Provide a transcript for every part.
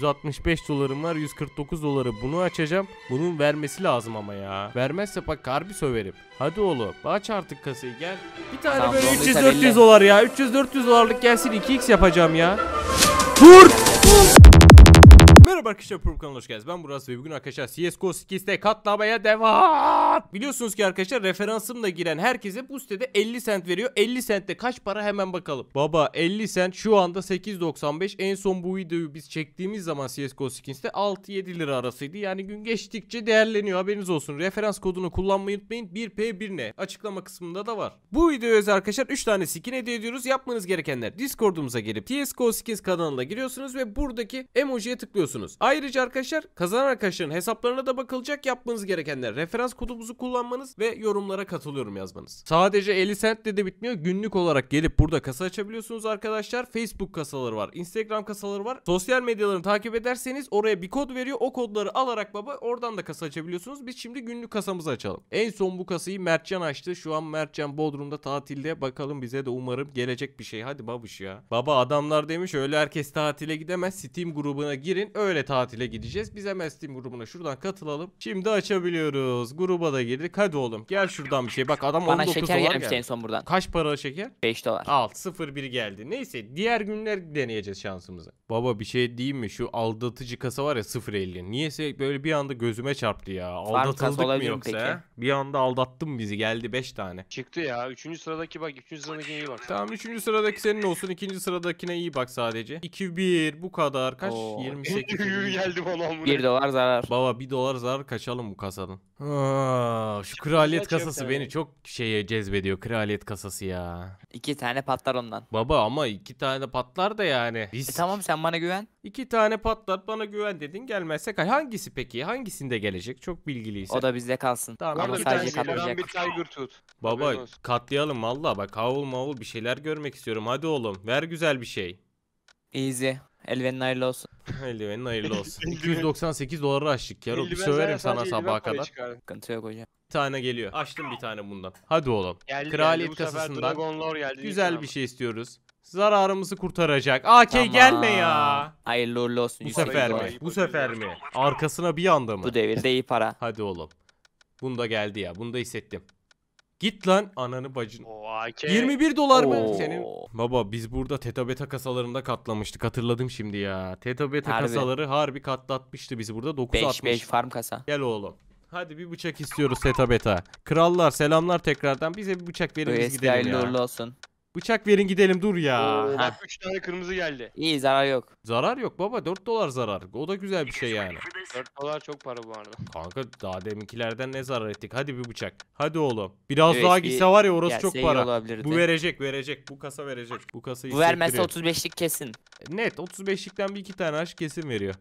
165 dolarım var 149 doları bunu açacağım bunun vermesi lazım ama ya vermezse bak karbi söverim hadi oğlum aç artık kasayı gel bir tane tamam, böyle 300-400 dolar ya 300-400 dolarlık gelsin 2x yapacağım ya vur Merhaba arkadaşlar Pro kanalına hoş Ben burası ve bugün arkadaşlar CSGO 8'de katlamaya devam. Biliyorsunuz ki arkadaşlar referansımla giren herkese bu sitede 50 sent veriyor. 50 sentte kaç para hemen bakalım. Baba 50 sent şu anda 8.95. En son bu videoyu biz çektiğimiz zaman CSGO Skins'te 6-7 lira arasıydı. Yani gün geçtikçe değerleniyor haberiniz olsun. Referans kodunu kullanmayı unutmayın. 1P1 n Açıklama kısmında da var. Bu videoya özel arkadaşlar 3 tane skin hediye ediyoruz. Yapmanız gerekenler Discord'umuza gelip CSGO Skins kanalına giriyorsunuz ve buradaki emojiye tıklıyorsunuz ediyoruz. Ayrıca arkadaşlar kazanan arkadaşların hesaplarına da bakılacak yapmanız gerekenler. Referans kodumuzu kullanmanız ve yorumlara katılıyorum yazmanız. Sadece 50 centle de bitmiyor. Günlük olarak gelip burada kasa açabiliyorsunuz arkadaşlar. Facebook kasaları var. Instagram kasaları var. Sosyal medyalarını takip ederseniz oraya bir kod veriyor. O kodları alarak baba oradan da kasa açabiliyorsunuz. Biz şimdi günlük kasamızı açalım. En son bu kasayı Mertcan açtı. Şu an Mertcan Bodrum'da tatilde. Bakalım bize de umarım gelecek bir şey. Hadi babuş ya. Baba adamlar demiş öyle herkes tatile gidemez. Steam grubuna girin. Öyle böyle tatile gideceğiz. Biz hemen Steam grubuna şuradan katılalım. Şimdi açabiliyoruz. Gruba da girdik. Hadi oğlum gel şuradan bir şey. Bak adam Bana 19 dolar gelmişti en son buradan. Kaç para şeker? 5 dolar. Al 0-1 geldi. Neyse diğer günler deneyeceğiz şansımızı. Baba bir şey diyeyim mi? Şu aldatıcı kasa var ya 0.50. Niyeyse böyle bir anda gözüme çarptı ya. mı Aldatıldık mı yoksa? peki? Bir anda aldattın bizi. Geldi 5 tane. Çıktı ya. Üçüncü sıradaki bak. Üçüncü sıradaki iyi bak. Tamam 3. sıradaki senin olsun. 2. sıradakine iyi bak sadece. 2-1 bu kadar. Kaç? Oo. 28. Yürü geldim ona amına. 1 dolar zarar. Baba 1 dolar zarar kaçalım bu kasadan. Aa, şu kraliyet kasası beni çok şeye cezbediyor kraliyet kasası ya. İki tane patlar ondan. Baba ama iki tane patlar da yani. Biz... E tamam sen bana güven. İki tane patlat bana güven dedin gelmezse kay. Hangisi peki? Hangisinde gelecek? Çok bilgiliyse. O da bizde kalsın. Tamam ama sadece kalacak. Bir tiger tut. Baba katlayalım valla bak havul mavul bir şeyler görmek istiyorum. Hadi oğlum ver güzel bir şey. Easy. Elvenin hayırlı olsun. Eldivenin hayırlı olsun. 298 doları açtık ya. Bir söverim sana sabaha kadar. Sıkıntı yok hocam. Bir tane geliyor. Açtım bir tane bundan. Hadi oğlum. Geldi, Kraliyet geldi, kasasından geldi, güzel bir şey istiyoruz. Zararımızı kurtaracak. AK tamam. gelme ya. Hayırlı uğurlu olsun. Bu sefer mi? Bu sefer mi? Arkasına bir anda mı? Bu devirde iyi para. Hadi oğlum. Bunda geldi ya. Bunda hissettim. Git lan ananı bacın. Oo, AK. 21 dolar mı Oo. senin? Baba biz burada Teta Beta kasalarında katlamıştık. Hatırladım şimdi ya. Teta Beta Harbi. kasaları harbi katlatmıştı bizi burada. 9 5 5 farm kasa. Gel oğlum. Hadi bir bıçak istiyoruz Teta Beta. Krallar selamlar tekrardan. Bize bir bıçak verin biz gidelim ya. olsun. Bıçak verin gidelim dur ya. Oo, bak 3 tane kırmızı geldi. İyi zarar yok. Zarar yok baba 4 dolar zarar. O da güzel bir şey yani. 4 dolar çok para bu arada. Kanka daha deminkilerden ne zarar ettik. Hadi bir bıçak. Hadi oğlum. Biraz evet, daha gitse var ya orası çok para. Bu verecek verecek. Bu kasa verecek. Bu kasa Bu vermezse 35'lik kesin. Net 35'likten bir iki tane aç kesin veriyor.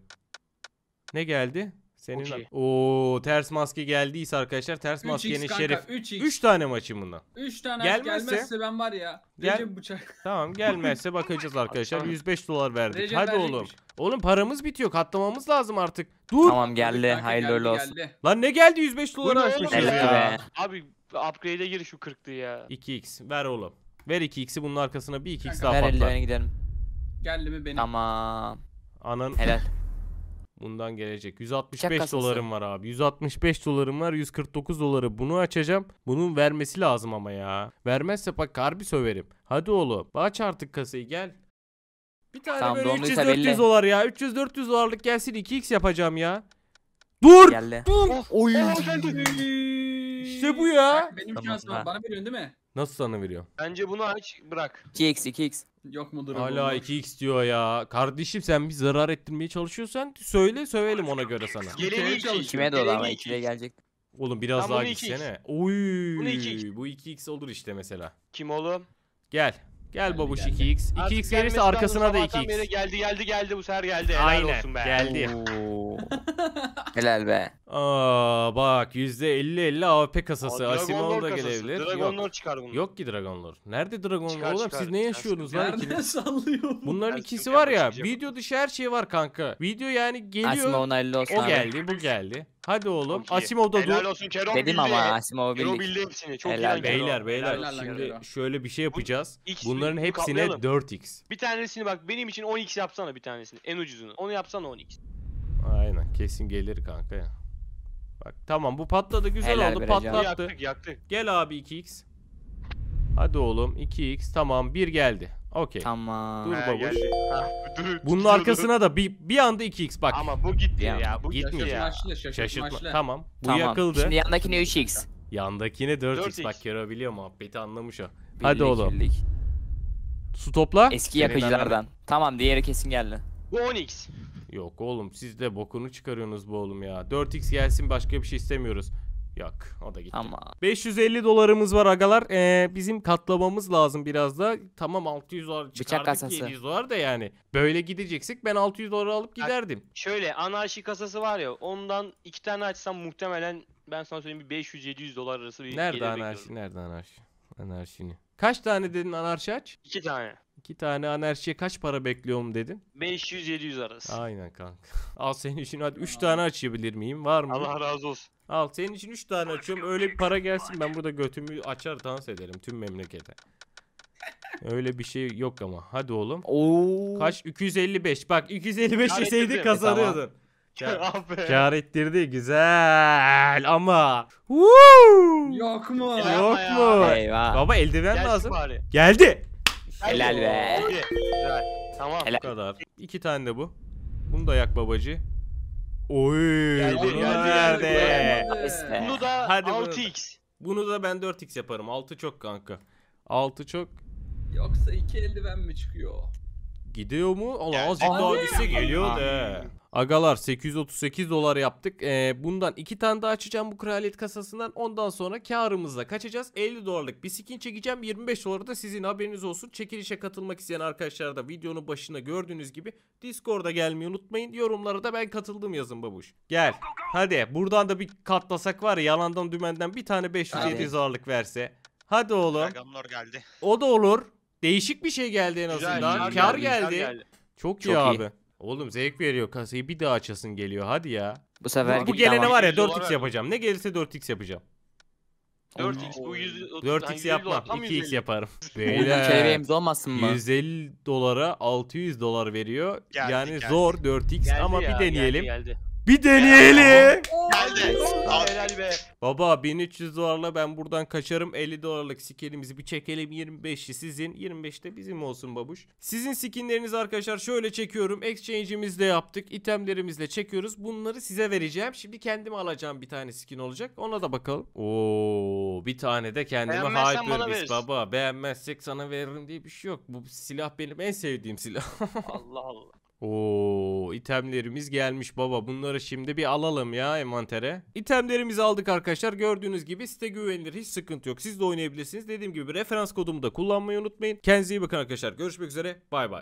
Ne geldi? Senin o ters maske geldiyse arkadaşlar ters maskenin kanka şerif 3x. tane maçım bundan. 3 tane Gelmezse- gelmezse, ben var ya. Gel- bıçak. Tamam gelmezse bakacağız arkadaşlar. 105 dolar verdik. Recep Hadi verecekmiş. oğlum. Oğlum paramız bitiyor. Katlamamız lazım artık. Dur. Tamam geldi. Kanka Hayırlı geldi, olsun. geldi. Lan ne geldi 105 dolar. ne doları oğlum aşmışız ya? ya. Abi upgrade'e gir şu 40'lığı ya. 2x ver oğlum. Ver 2x'i bunun arkasına bir 2x Kanka, daha Ver patlar. eldiveni gidelim. Geldi mi benim? Tamam. Anan Helal. Bundan gelecek. 165 dolarım var abi. 165 dolarım var. 149 doları bunu açacağım. Bunun vermesi lazım ama ya. Vermezse bak harbi söverim. Hadi oğlum. Aç artık kasayı gel. Bir tane tamam, böyle 300-400 dolar ya. 300-400 dolarlık gelsin 2x yapacağım ya. Dur. Geldi. Dur. Oh, oy. Oh, işte bu ya. Bak, benim Tamam, şansım var. Bana veriyorsun değil mi? Nasıl sana veriyor? Bence bunu aç bırak. 2x 2x. Yok mudur? Hala 2x diyor ya. Kardeşim sen bir zarar ettirmeye çalışıyorsan söyle söyleyelim ona göre sana. Geleni iki. çalışıyor. Kime de ama 2'ye gelecek. Oğlum biraz daha bunu 2 gitsene. Oy. Bu 2x olur işte mesela. Kim oğlum? Gel. Gel babuş 2x. 2x gelirse arkasına da 2x. Beri geldi geldi geldi bu sefer geldi. Helal Aynen. olsun be. Geldi. Helal be. Aa bak %50-50 AWP kasası. Asimov da gelebilir. Dragon Lord çıkar bunu. Yok ki Dragon Lord. Nerede Dragon Lord? Oğlum siz ne yaşıyorsunuz lan ikiniz? sallıyor Bunların ikisi var ya. Şey video dışı her şey var kanka. Video yani geliyor. Asimov onaylı olsun. O geldi bu geldi. Hadi oğlum. Çok iyi. Asimov Helal olsun Kerom Dedim bildi. ama Asimov Kerom bildik. bildi hepsini. Çok Helal iyi. Kerom. Beyler beyler Helal şimdi Kerom. şöyle bir şey yapacağız. X Bunların hepsine Kaplayalım. 4x. Bir tanesini bak benim için 10x yapsana bir tanesini. En ucuzunu. Onu yapsana 10x. Aynen kesin gelir kanka ya. Bak tamam bu patladı güzel Helal oldu be Recep. patlattı. Yaktık yaktık. Gel abi 2x. Hadi oğlum 2x tamam 1 geldi. Okey. Tamam. Dur Ha, babuş. Ha, dur, Bunun arkasına da bir, bir anda 2x bak. Ama bu gitti Ya, Bu gitmiyor. ya. Şaşırtmaçlı, Şaşırtma. şaşırtmaçlı. Tamam. Bu Tamam. yakıldı. Şimdi yandakine 3x. Yandakine 4x, 4x. bak Kero biliyor muhabbeti anlamış o. Hadi oğlum. birlik. Su topla. Eski yakıcılardan. Tamam diğeri kesin geldi. Bu 10x. Yok oğlum siz de bokunu çıkarıyorsunuz bu oğlum ya. 4x gelsin başka bir şey istemiyoruz. Yok o da gitti. Ama 550 dolarımız var agalar. Ee, bizim katlamamız lazım biraz da. Tamam 600 dolar çıkardık 700 dolar da yani. Böyle gideceksek ben 600 dolar alıp giderdim. Şöyle anarşi kasası var ya ondan iki tane açsam muhtemelen ben sana söyleyeyim bir 500-700 dolar arası bir Nerede anarşi? Bekliyorum. Nerede anarşi? Anarşini. Kaç tane dedin anarşi aç? İki tane. İki tane anerjiye kaç para bekliyorum dedin? 500-700 arası. Aynen kanka. Al senin için hadi 3 tane açabilir miyim? Var mı? Allah razı olsun. Al senin için 3 tane açıyorum. Öyle bir para gelsin ben burada götümü açar dans ederim tüm memlekete. Öyle bir şey yok ama. Hadi oğlum. Oo. Kaç? 255. Bak 255 deseydi kazanıyordun. Tamam. Kar, ah ettirdi güzel ama Woo! Yok mu? Yok mu? Eyvah. Baba eldiven Gelsin lazım. Bari. Geldi. Helal be. Tamam. Helal. Bu kadar. İki tane de bu. Bunu da yak babacı. Oy. Geldi, bunu geldi, nerede? Geldi. Bunu da Hadi 6x. Bunu, da ben 4x yaparım. 6 çok kanka. 6 çok. Yoksa 2.50 eldiven mi çıkıyor? Gidiyor mu? Allah azıcık daha gitse geliyor da. Agalar 838 dolar yaptık. Ee, bundan iki tane daha açacağım bu kraliyet kasasından. Ondan sonra karımızla kaçacağız. 50 dolarlık bir skin çekeceğim. 25 dolar da sizin haberiniz olsun. Çekilişe katılmak isteyen arkadaşlar da videonun başında gördüğünüz gibi Discord'a gelmeyi unutmayın. Yorumlara da ben katıldım yazın babuş. Gel. Hadi buradan da bir katlasak var ya yalandan dümenden bir tane 507 dolarlık verse. Hadi oğlum. Rakamlar geldi. O da olur değişik bir şey geldi en azından. kar, kar geldi. geldi. Çok, Çok iyi, iyi. abi. Oğlum zevk veriyor kasayı bir daha açasın geliyor hadi ya. Bu sefer Bu, gelene var ya 4x yapacağım. Ne gelirse 4x yapacağım. 4x bu 130 4x yapmam. 2x yaparım. Beyler. Kelebeğimiz olmasın mı? 150 dolara 600 dolar veriyor. Geldi, yani geldi. zor 4x geldi ama ya, bir deneyelim. Geldi, geldi. Bir deneyelim. Geldi. Al. Helal be. Baba 1300 dolarla ben buradan kaçarım. 50 dolarlık skinimizi bir çekelim. 25'i sizin. 25 de bizim olsun babuş. Sizin skinlerinizi arkadaşlar şöyle çekiyorum. Exchange'imizde yaptık. itemlerimizle çekiyoruz. Bunları size vereceğim. Şimdi kendime alacağım bir tane skin olacak. Ona da bakalım. Oo, bir tane de kendime Beğenmezsen baba. Beğenmezsek sana veririm diye bir şey yok. Bu silah benim en sevdiğim silah. Allah Allah. Oo, itemlerimiz gelmiş baba. Bunları şimdi bir alalım ya envantere. İtemlerimizi aldık arkadaşlar. Gördüğünüz gibi site güvenilir. Hiç sıkıntı yok. Siz de oynayabilirsiniz. Dediğim gibi referans kodumu da kullanmayı unutmayın. Kendinize iyi bakın arkadaşlar. Görüşmek üzere. Bay bay.